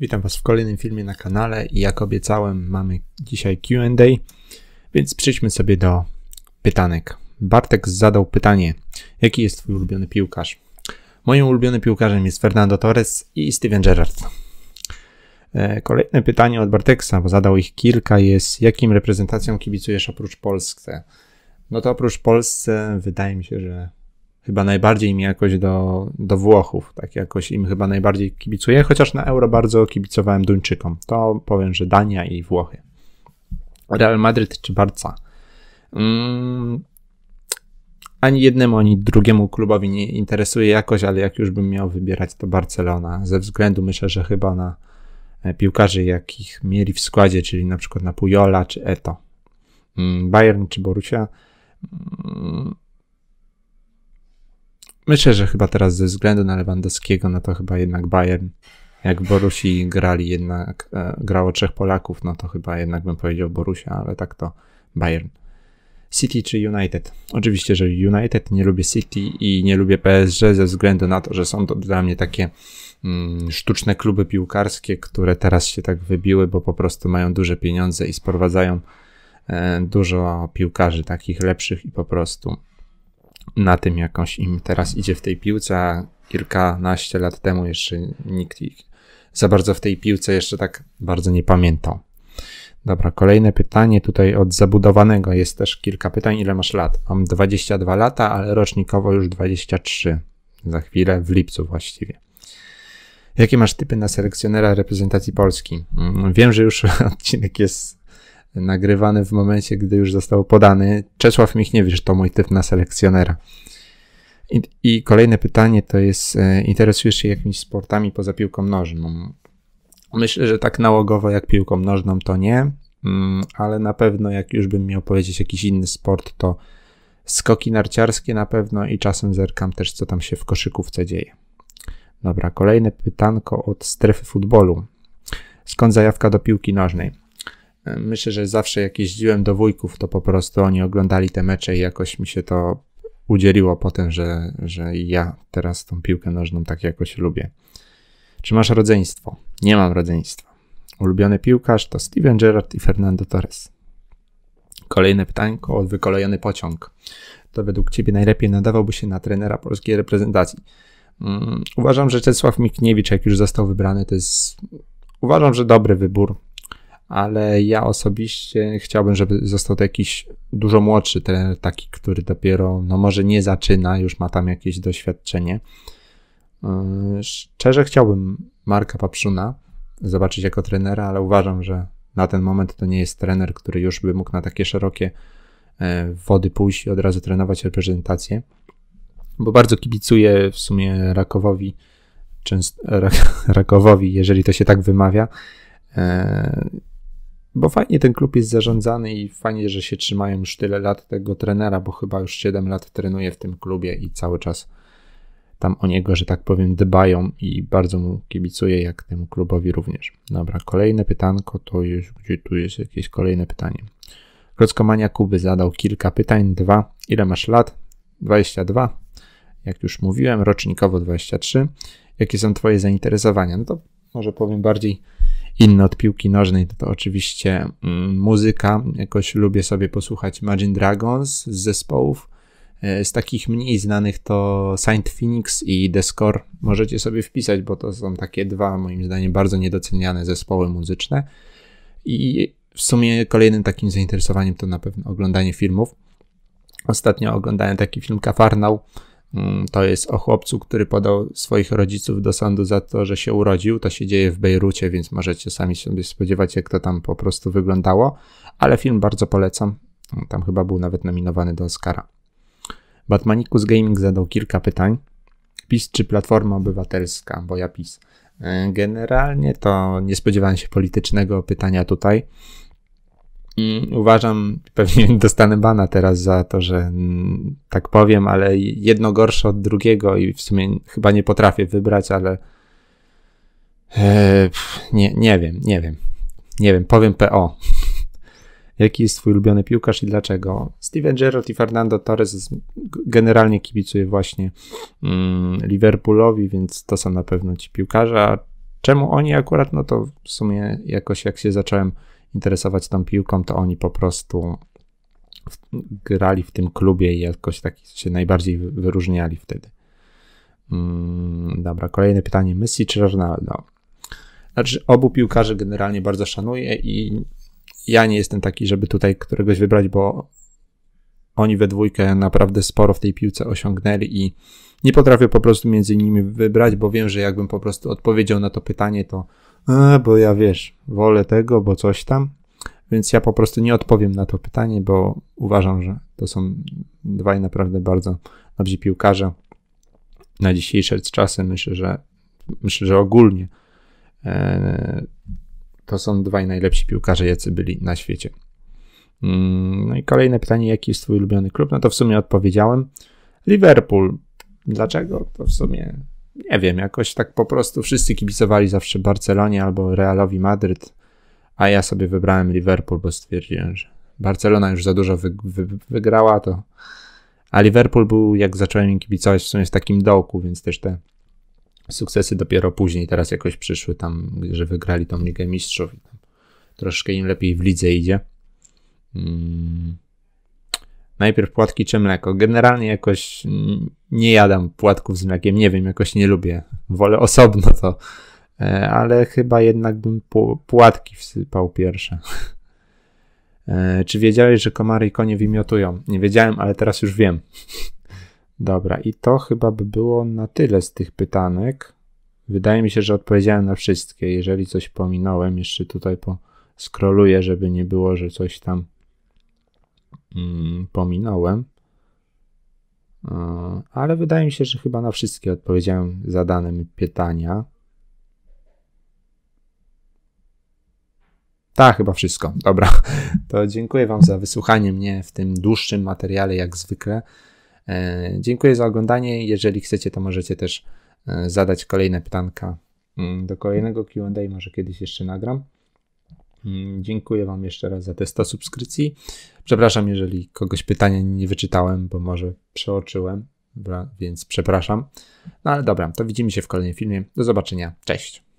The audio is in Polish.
Witam Was w kolejnym filmie na kanale i jak obiecałem mamy dzisiaj Q&A, więc przejdźmy sobie do pytanek. Bartek zadał pytanie, jaki jest Twój ulubiony piłkarz? Moim ulubionym piłkarzem jest Fernando Torres i Steven Gerrard. E, kolejne pytanie od Barteksa, bo zadał ich kilka, jest jakim reprezentacjom kibicujesz oprócz Polsce? No to oprócz Polsce wydaje mi się, że chyba najbardziej mi jakoś do, do Włochów, tak jakoś im chyba najbardziej kibicuję, chociaż na Euro bardzo kibicowałem Duńczykom. To powiem, że Dania i Włochy. Real Madryt czy Barca? Mm, ani jednemu, ani drugiemu klubowi nie interesuje jakoś, ale jak już bym miał wybierać, to Barcelona. Ze względu myślę, że chyba na e, piłkarzy, jakich mieli w składzie, czyli na przykład na Pujola czy Eto. Mm, Bayern czy Borussia. Mm, Myślę, że chyba teraz ze względu na Lewandowskiego, no to chyba jednak Bayern, jak Borusi grali jednak, e, grało trzech Polaków, no to chyba jednak bym powiedział Borusia, ale tak to Bayern. City czy United? Oczywiście, że United, nie lubię City i nie lubię PSG ze względu na to, że są to dla mnie takie mm, sztuczne kluby piłkarskie, które teraz się tak wybiły, bo po prostu mają duże pieniądze i sprowadzają e, dużo piłkarzy takich lepszych i po prostu na tym, jakąś im teraz idzie w tej piłce, a kilkanaście lat temu jeszcze nikt ich za bardzo w tej piłce jeszcze tak bardzo nie pamiętał. Dobra, kolejne pytanie tutaj od zabudowanego. Jest też kilka pytań. Ile masz lat? Mam 22 lata, ale rocznikowo już 23. Za chwilę, w lipcu właściwie. Jakie masz typy na selekcjonera reprezentacji Polski? Mm, wiem, że już odcinek jest nagrywany w momencie, gdy już został podany. Czesław Michniewicz to mój typ na selekcjonera. I, i kolejne pytanie to jest, e, interesujesz się jakimiś sportami poza piłką nożną? Myślę, że tak nałogowo jak piłką nożną to nie, mm, ale na pewno jak już bym miał powiedzieć jakiś inny sport, to skoki narciarskie na pewno i czasem zerkam też, co tam się w koszykówce dzieje. Dobra, kolejne pytanko od strefy futbolu. Skąd zajawka do piłki nożnej? Myślę, że zawsze jak jeździłem do wujków, to po prostu oni oglądali te mecze i jakoś mi się to udzieliło potem, że, że ja teraz tą piłkę nożną tak jakoś lubię. Czy masz rodzeństwo? Nie mam rodzeństwa. Ulubiony piłkarz to Steven Gerrard i Fernando Torres. Kolejne pytanie, od wykolejony pociąg. To według Ciebie najlepiej nadawałby się na trenera polskiej reprezentacji? Um, uważam, że Czesław Mikniewicz, jak już został wybrany, to jest. Uważam, że dobry wybór ale ja osobiście chciałbym, żeby został to jakiś dużo młodszy trener, taki, który dopiero, no może nie zaczyna, już ma tam jakieś doświadczenie. Yy, szczerze chciałbym Marka Papszuna zobaczyć jako trenera, ale uważam, że na ten moment to nie jest trener, który już by mógł na takie szerokie e, wody pójść i od razu trenować reprezentację, bo bardzo kibicuję w sumie Rakowowi, Rakowowi, jeżeli to się tak wymawia, e, bo fajnie ten klub jest zarządzany i fajnie, że się trzymają już tyle lat tego trenera, bo chyba już 7 lat trenuje w tym klubie i cały czas tam o niego, że tak powiem, dbają i bardzo mu kibicuję, jak temu klubowi również. Dobra, kolejne pytanko to już gdzie tu jest jakieś kolejne pytanie. Klockomania Kuby zadał kilka pytań. Dwa, ile masz lat? 22. Jak już mówiłem, rocznikowo 23. Jakie są Twoje zainteresowania? No to może powiem bardziej inne od piłki nożnej, to, to oczywiście mm, muzyka. Jakoś lubię sobie posłuchać Imagine Dragons z zespołów. E, z takich mniej znanych to Saint Phoenix i The Score. Możecie sobie wpisać, bo to są takie dwa, moim zdaniem, bardzo niedoceniane zespoły muzyczne. I w sumie kolejnym takim zainteresowaniem to na pewno oglądanie filmów. Ostatnio oglądałem taki film Kafarnał Mm, to jest o chłopcu, który podał swoich rodziców do sądu za to, że się urodził. To się dzieje w Bejrucie, więc możecie sami sobie spodziewać, jak to tam po prostu wyglądało. Ale film bardzo polecam. Mm, tam chyba był nawet nominowany do Oscara. Batmanicus Gaming zadał kilka pytań. PiS czy Platforma Obywatelska? Bo ja PiS. E, generalnie to nie spodziewałem się politycznego pytania tutaj. I uważam, pewnie dostanę bana teraz za to, że mm, tak powiem, ale jedno gorsze od drugiego i w sumie chyba nie potrafię wybrać, ale e, nie, nie wiem, nie wiem. Nie wiem, powiem PO. Jaki jest twój ulubiony piłkarz i dlaczego? Steven Gerrard i Fernando Torres generalnie kibicuje właśnie mm, Liverpoolowi, więc to są na pewno ci piłkarze. A czemu oni akurat? No to w sumie jakoś jak się zacząłem interesować tą piłką, to oni po prostu w, grali w tym klubie i jakoś tak się najbardziej wyróżniali wtedy. Mm, dobra, kolejne pytanie. Messi czy Ronaldo? Znaczy, obu piłkarzy generalnie bardzo szanuję i ja nie jestem taki, żeby tutaj któregoś wybrać, bo oni we dwójkę naprawdę sporo w tej piłce osiągnęli i nie potrafię po prostu między nimi wybrać, bo wiem, że jakbym po prostu odpowiedział na to pytanie, to e, bo ja wiesz, wolę tego, bo coś tam. Więc ja po prostu nie odpowiem na to pytanie, bo uważam, że to są dwaj naprawdę bardzo dobrzy piłkarze. Na dzisiejsze czasy myślę, że myślę, że ogólnie e, to są dwaj najlepsi piłkarze, jacy byli na świecie. Mm, no i kolejne pytanie, jaki jest twój ulubiony klub? No to w sumie odpowiedziałem. Liverpool. Dlaczego? To w sumie nie wiem, jakoś tak po prostu wszyscy kibicowali zawsze Barcelonie albo Realowi Madryt, a ja sobie wybrałem Liverpool, bo stwierdziłem, że Barcelona już za dużo wy, wy, wygrała, to. A Liverpool był, jak zacząłem kibicować, w sumie w takim dołku, więc też te sukcesy dopiero później teraz jakoś przyszły tam, że wygrali tą Ligę Mistrzów i tam troszkę im lepiej w lidze idzie. Mm najpierw płatki czy mleko. Generalnie jakoś nie jadam płatków z mlekiem, nie wiem, jakoś nie lubię. Wolę osobno to, e, ale chyba jednak bym płatki wsypał pierwsze. E, czy wiedziałeś, że komary i konie wymiotują? Nie wiedziałem, ale teraz już wiem. Dobra, i to chyba by było na tyle z tych pytanek. Wydaje mi się, że odpowiedziałem na wszystkie. Jeżeli coś pominąłem, jeszcze tutaj poskroluję, żeby nie było, że coś tam Mm, pominąłem. E, ale wydaje mi się, że chyba na wszystkie odpowiedziałem zadane mi pytania. Tak, chyba wszystko. Dobra. To dziękuję Wam za wysłuchanie mnie w tym dłuższym materiale, jak zwykle. E, dziękuję za oglądanie. Jeżeli chcecie, to możecie też e, zadać kolejne pytanka mm, do kolejnego QA. Może kiedyś jeszcze nagram. Mm, dziękuję Wam jeszcze raz za te 100 subskrypcji. Przepraszam, jeżeli kogoś pytania nie wyczytałem, bo może przeoczyłem, więc przepraszam. No ale dobra, to widzimy się w kolejnym filmie. Do zobaczenia. Cześć.